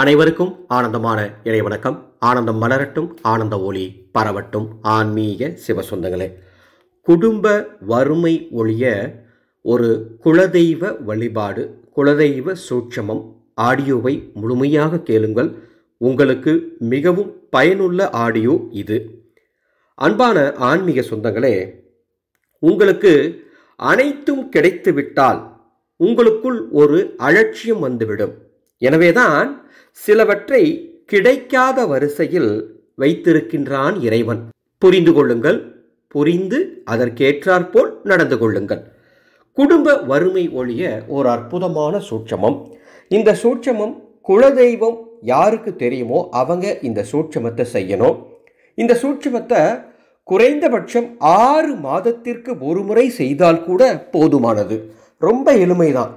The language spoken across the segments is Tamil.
அனைவருக்கும் ஆனந்தமான இறை வணக்கம் ஆனந்தம் மலரட்டும் ஆனந்த ஒளி பரவட்டும் ஆன்மீக சிவசொந்தங்களே குடும்ப வறுமை ஒழிய ஒரு குலதெய்வ வழிபாடு குலதெய்வ சூட்சமம் ஆடியோவை முழுமையாக கேளுங்கள் உங்களுக்கு மிகவும் பயனுள்ள ஆடியோ இது அன்பான ஆன்மீக சொந்தங்களே உங்களுக்கு அனைத்தும் கிடைத்துவிட்டால் உங்களுக்குள் ஒரு அலட்சியம் வந்துவிடும் எனவேதான் சிலவற்றை கிடைக்காத வரிசையில் வைத்திருக்கின்றான் இறைவன் புரிந்து கொள்ளுங்கள் புரிந்து அதற்கேற்றாற்போல் நடந்து கொள்ளுங்கள் குடும்ப வறுமை ஒழிய ஒரு அற்புதமான சூட்சமம் இந்த சூட்சமம் குலதெய்வம் யாருக்கு தெரியுமோ அவங்க இந்த சூட்சமத்தை செய்யணும் இந்த சூட்சமத்தை குறைந்தபட்சம் ஆறு மாதத்திற்கு ஒரு முறை செய்தால் கூட போதுமானது ரொம்ப எளிமைதான்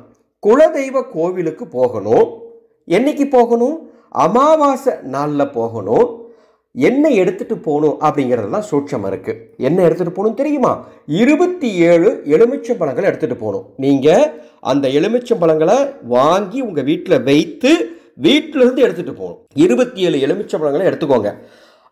குலதெய்வ கோவிலுக்கு போகணும் என்னைக்கு போகணும் அமாவாசை நாளில் போகணும் என்ன எடுத்துகிட்டு போகணும் அப்படிங்கிறதெல்லாம் சூட்சமாக இருக்குது என்ன எடுத்துகிட்டு போகணும் தெரியுமா இருபத்தி ஏழு பழங்களை எடுத்துகிட்டு போகணும் நீங்கள் அந்த எலுமிச்சம்பழங்களை வாங்கி உங்கள் வீட்டில் வைத்து வீட்டிலிருந்து எடுத்துகிட்டு போகணும் இருபத்தி ஏழு பழங்களை எடுத்துக்கோங்க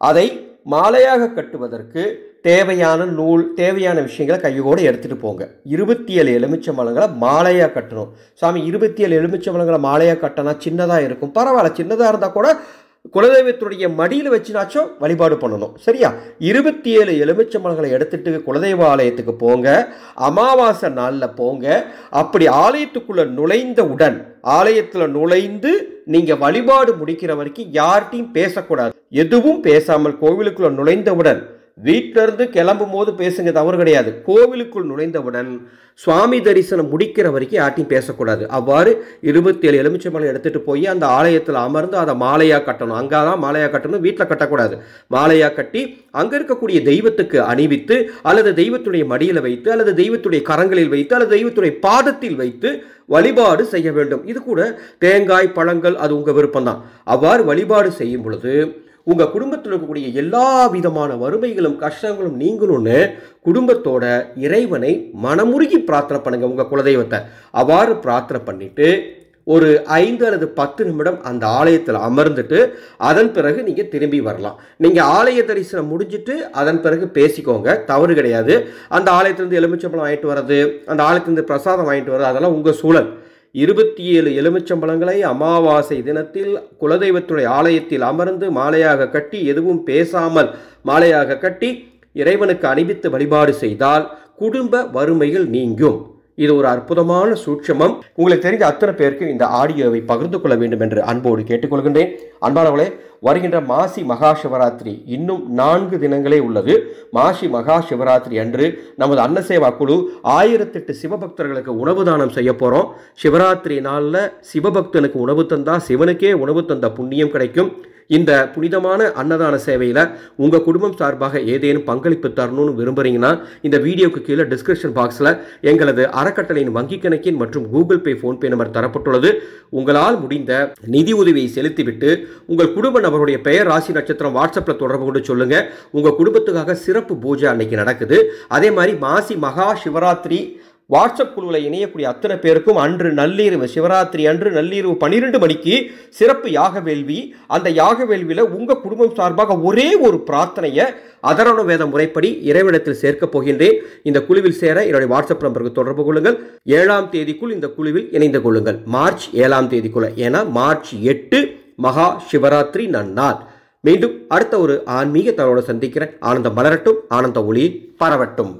அதை மாலையாக கட்டுவதற்கு தேவையான நூல் தேவையான விஷயங்களை கையோடு எடுத்துகிட்டு போங்க இருபத்தி ஏழு எலுமிச்சை மலங்களை மாலையாக கட்டணும் சாமி இருபத்தி ஏழு எலுமிச்சை மலங்களை மாலையாக கட்டினா சின்னதாக இருக்கும் பரவாயில்ல சின்னதாக இருந்தால் கூட குலதெய்வத்துடைய மடியில் வச்சுனாச்சும் வழிபாடு பண்ணணும் சரியா இருபத்தி ஏழு எலுமிச்சை மலங்களை எடுத்துட்டு குலதெய்வ ஆலயத்துக்கு போங்க அமாவாசை நாளில் போங்க அப்படி ஆலயத்துக்குள்ளே நுழைந்த உடன் ஆலயத்தில் நுழைந்து நீங்கள் வழிபாடு முடிக்கிற வரைக்கும் யார்கிட்டையும் பேசக்கூடாது எதுவும் பேசாமல் கோவிலுக்குள்ளே நுழைந்தவுடன் வீட்டிலிருந்து கிளம்பும் போது பேசுங்க தவறு கிடையாது கோவிலுக்குள் நுழைந்தவுடன் சுவாமி தரிசனம் முடிக்கிற வரைக்கும் யார்ட்டையும் பேசக்கூடாது அவ்வாறு இருபத்தி ஏழு எலுமிச்சம்பழம் எடுத்துகிட்டு போய் அந்த ஆலயத்தில் அமர்ந்து அதை மாலையாக கட்டணும் அங்கே தான் மாலையாக கட்டணும் வீட்டில் கட்டக்கூடாது மாலையாக கட்டி அங்கே இருக்கக்கூடிய தெய்வத்துக்கு அணிவித்து அல்லது தெய்வத்துடைய மடியில் வைத்து அல்லது தெய்வத்துடைய கரங்களில் வைத்து அல்லது தெய்வத்துடைய பாதத்தில் வைத்து வழிபாடு செய்ய வேண்டும் இது கூட தேங்காய் பழங்கள் அது உங்கள் விருப்பம்தான் அவ்வாறு வழிபாடு செய்யும் பொழுது உங்கள் குடும்பத்தில் இருக்கக்கூடிய எல்லா விதமான வறுமைகளும் கஷ்டங்களும் நீங்களும்னு குடும்பத்தோட இறைவனை மனமுருகி பிரார்த்தனை பண்ணுங்கள் உங்கள் குலதெய்வத்தை அவ்வாறு பிரார்த்தனை பண்ணிவிட்டு ஒரு ஐந்து அல்லது பத்து நிமிடம் அந்த ஆலயத்தில் அமர்ந்துட்டு அதன் பிறகு நீங்கள் திரும்பி வரலாம் நீங்கள் ஆலய தரிசனம் முடிஞ்சுட்டு அதன் பிறகு பேசிக்கோங்க தவறு கிடையாது அந்த ஆலயத்திலேருந்து எலுமிச்சம்பழம் வாங்கிட்டு வர்றது அந்த ஆலயத்திலேருந்து பிரசாதம் வாங்கிட்டு வர்றது அதெல்லாம் உங்கள் சூழல் இருபத்தி ஏழு எலுமிச்சம்பழங்களை அமாவாசை தினத்தில் குலதெய்வத்துடைய ஆலயத்தில் அமர்ந்து மாலையாக கட்டி எதுவும் பேசாமல் மாலையாக கட்டி இறைவனுக்கு அணிவித்து வழிபாடு செய்தால் குடும்ப வறுமைகள் நீங்கும் இது ஒரு அற்புதமான சூட்சமம் உங்களுக்கு தெரிந்த அத்தனை பேருக்கு இந்த ஆடியோவை பகிர்ந்து கொள்ள வேண்டும் என்று அன்போடு கேட்டுக்கொள்கின்றேன் அன்பானவர்களே வருகின்ற மாசி மகா சிவராத்திரி இன்னும் நான்கு தினங்களே உள்ளது மாசி மகா சிவராத்திரி அன்று நமது அன்னசேவா குழு ஆயிரத்தெட்டு சிவபக்தர்களுக்கு உணவு தானம் செய்ய போகிறோம் சிவராத்திரி நாளில் சிவபக்தனுக்கு உணவு தந்தால் சிவனுக்கே உணவு தந்த புண்ணியம் கிடைக்கும் இந்த புனிதமான அன்னதான சேவையில் உங்கள் குடும்பம் சார்பாக ஏதேனும் பங்களிப்பு தரணும்னு விரும்புகிறீங்கன்னா இந்த வீடியோக்கு கீழே டிஸ்கிரிப்ஷன் பாக்ஸில் எங்களது அறக்கட்டளையின் வங்கி கணக்கின் மற்றும் கூகுள் பே ஃபோன்பே நம்பர் தரப்பட்டுள்ளது உங்களால் முடிந்த நிதி உதவியை செலுத்திவிட்டு உங்கள் குடும்ப நபருடைய பெயர் ராசி நட்சத்திரம் வாட்ஸ்அப்பில் தொடர்பு கொண்டு சொல்லுங்கள் உங்கள் குடும்பத்துக்காக சிறப்பு பூஜை அன்னைக்கு நடக்குது அதே மாதிரி மாசி மகா சிவராத்திரி வாட்ஸ்அப் குழுவில் இணையக்கூடிய அத்தனை பேருக்கும் அன்று நள்ளிரவு சிவராத்திரி அன்று நள்ளிரவு பன்னிரெண்டு மணிக்கு சிறப்பு யாக வேள்வி அந்த யாக வேள்வியில் உங்கள் குடும்பம் சார்பாக ஒரே ஒரு பிரார்த்தனையை அதரண வேத முறைப்படி இறைவிடத்தில் சேர்க்கப் போகின்றேன் இந்த குழுவில் சேர என்னுடைய வாட்ஸ்அப் நம்பருக்கு தொடர்பு கொள்ளுங்கள் ஏழாம் தேதிக்குள் இந்த குழுவில் இணைந்து கொள்ளுங்கள் மார்ச் ஏழாம் தேதிக்குள்ள ஏன்னா மார்ச் எட்டு மகா சிவராத்திரி நன்னால் மீண்டும் அடுத்த ஒரு ஆன்மீக தகவலோடு சந்திக்கிறேன் ஆனந்தம் மலரட்டும் ஆனந்த ஒளி பரவட்டும்